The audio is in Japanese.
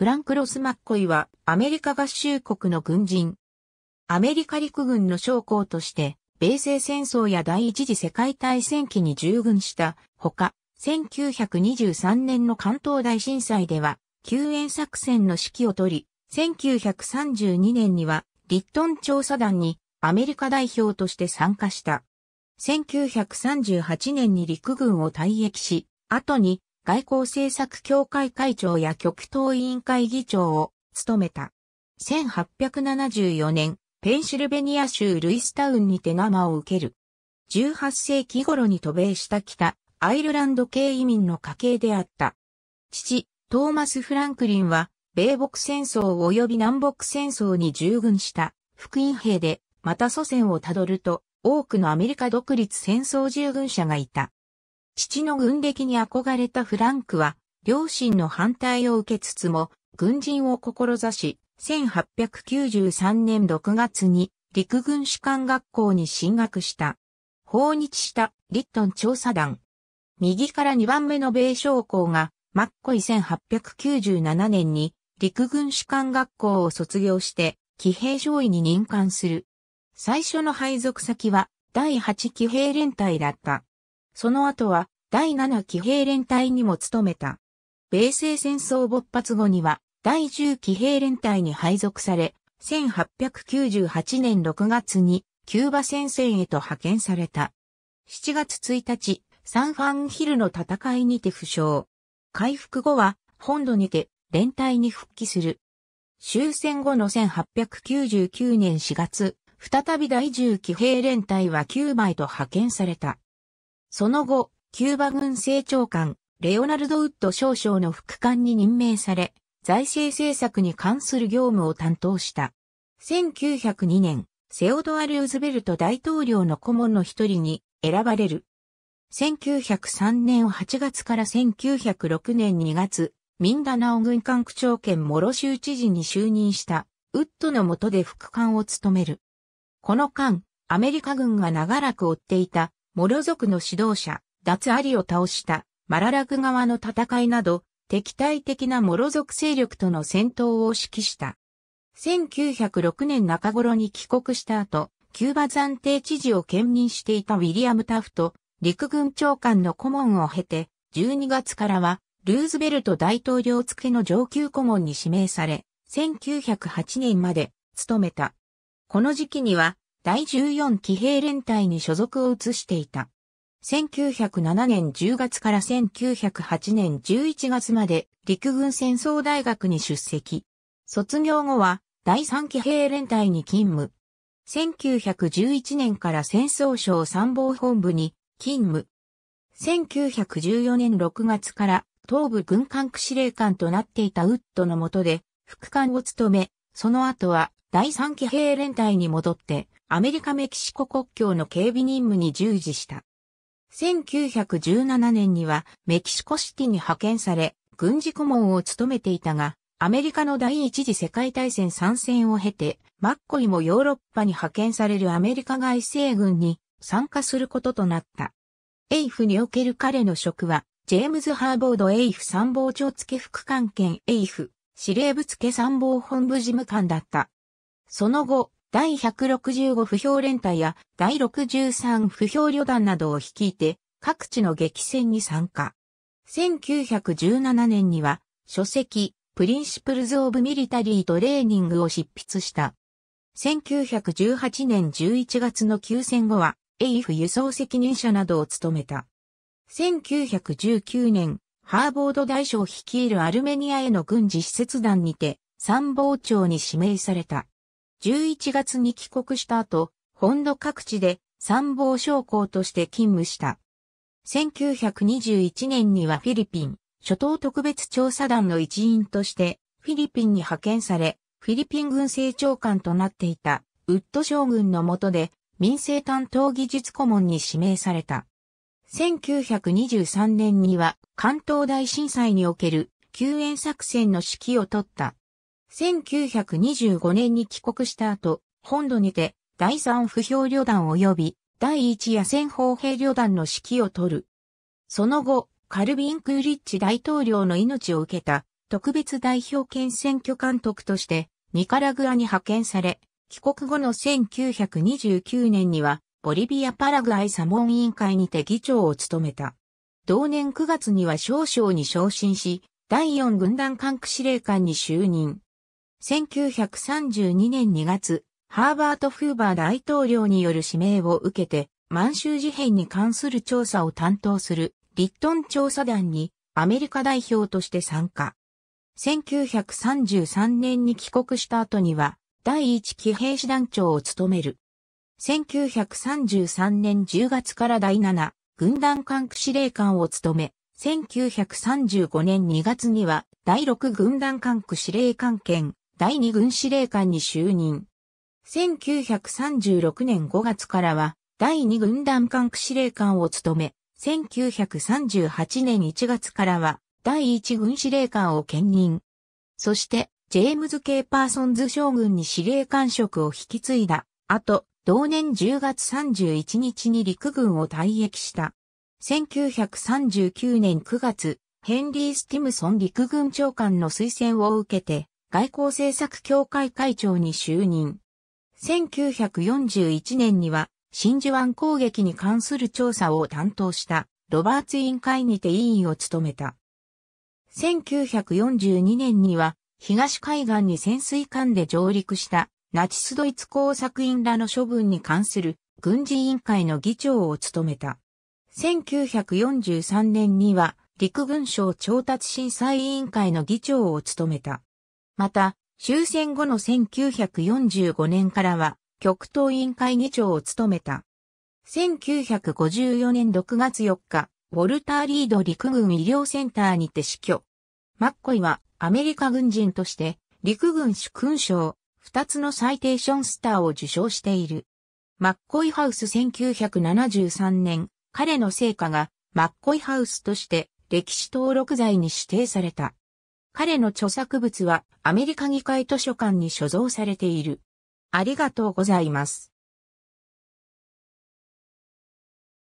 フランク・ロス・マッコイはアメリカ合衆国の軍人。アメリカ陸軍の将校として、米西戦争や第一次世界大戦期に従軍したほか、1923年の関東大震災では、救援作戦の指揮を取り、1932年には、リットン調査団にアメリカ代表として参加した。1938年に陸軍を退役し、後に外交政策協会会長や極東委員会議長を務めた。1874年、ペンシルベニア州ルイスタウンにて生を受ける。18世紀頃に渡米した北、アイルランド系移民の家系であった。父、トーマス・フランクリンは、米北戦争及び南北戦争に従軍した福音兵で、また祖先をたどると、多くのアメリカ独立戦争従軍者がいた。父の軍歴に憧れたフランクは、両親の反対を受けつつも、軍人を志し、1893年6月に陸軍士官学校に進学した。訪日したリットン調査団。右から2番目の米将校が、マッコイ1897年に陸軍士官学校を卒業して、騎兵上位に任官する。最初の配属先は第8騎兵連隊だった。その後は第七騎兵連隊にも務めた。米西戦争勃発後には第十騎兵連隊に配属され、1898年6月にキューバ戦線へと派遣された。7月1日、サンファンヒルの戦いにて負傷。回復後は本土にて連隊に復帰する。終戦後の1899年4月、再び第10騎兵連隊はキューバへと派遣された。その後、キューバ軍政長官、レオナルド・ウッド少将の副官に任命され、財政政策に関する業務を担当した。1902年、セオドア・ルーズベルト大統領の顧問の一人に選ばれる。1903年8月から1906年2月、ミンダナオ軍管区長兼モロ州知事に就任したウッドの下で副官を務める。この間、アメリカ軍が長らく追っていたモロ族の指導者、脱アリを倒したマララグ側の戦いなど、敵対的なモロ族勢力との戦闘を指揮した。1906年中頃に帰国した後、キューバ暫定知事を兼任していたウィリアム・タフト、陸軍長官の顧問を経て、12月からは、ルーズベルト大統領付けの上級顧問に指名され、1908年まで務めた。この時期には、第14騎兵連隊に所属を移していた。1907年10月から1908年11月まで陸軍戦争大学に出席。卒業後は第3騎兵連隊に勤務。1911年から戦争省参謀本部に勤務。1914年6月から東部軍管区司令官となっていたウッドの下で副官を務め、その後は第3騎兵連隊に戻ってアメリカ・メキシコ国境の警備任務に従事した。1917年にはメキシコシティに派遣され、軍事顧問を務めていたが、アメリカの第一次世界大戦参戦を経て、マッコイもヨーロッパに派遣されるアメリカ外政軍に参加することとなった。エイフにおける彼の職は、ジェームズ・ハーボード・エイフ参謀長付副官兼エイフ、司令部付参謀本部事務官だった。その後、第165不評連隊や第63不評旅団などを率いて各地の激戦に参加。1917年には書籍プリンシプルズ・オブ・ミリタリー・トレーニングを執筆した。1918年11月の休戦後は、a フ輸送責任者などを務めた。1919年、ハーボード大将率いるアルメニアへの軍事施設団にて、参謀長に指名された。11月に帰国した後、本土各地で参謀将校として勤務した。1921年にはフィリピン、諸島特別調査団の一員として、フィリピンに派遣され、フィリピン軍政長官となっていた、ウッド将軍の下で、民政担当技術顧問に指名された。1923年には関東大震災における救援作戦の指揮を取った。1925年に帰国した後、本土にて第三不評旅団及び第一野戦砲兵旅団の指揮を取る。その後、カルビン・クーリッチ大統領の命を受けた特別代表権選挙監督としてニカラグアに派遣され、帰国後の1929年にはボリビア・パラグアイサモン委員会にて議長を務めた。同年9月には少将に昇進し、第4軍団管区司令官に就任。1932年2月、ハーバート・フーバー大統領による指名を受けて、満州事変に関する調査を担当するリットン調査団にアメリカ代表として参加。1933年に帰国した後には、第一騎兵士団長を務める。1933年10月から第7軍団管区司令官を務め、1935年2月には第6軍団管区司令官兼第2軍司令官に就任。1936年5月からは、第2軍団管区司令官を務め、1938年1月からは、第1軍司令官を兼任。そして、ジェームズ・ケーパーソンズ将軍に司令官職を引き継いだ。あと、同年10月31日に陸軍を退役した。1939年9月、ヘンリー・スティムソン陸軍長官の推薦を受けて、外交政策協会会長に就任。1941年には真珠湾攻撃に関する調査を担当したロバーツ委員会にて委員を務めた。1942年には東海岸に潜水艦で上陸したナチスドイツ工作員らの処分に関する軍事委員会の議長を務めた。1943年には陸軍省調達審査委員会の議長を務めた。また、終戦後の1945年からは、極東委員会議長を務めた。1954年6月4日、ウォルター・リード陸軍医療センターにて死去。マッコイはアメリカ軍人として陸軍主勲章、二つのサイテーションスターを受賞している。マッコイハウス1973年、彼の成果がマッコイハウスとして歴史登録罪に指定された。彼の著作物はアメリカ議会図書館に所蔵されている。ありがとうございます。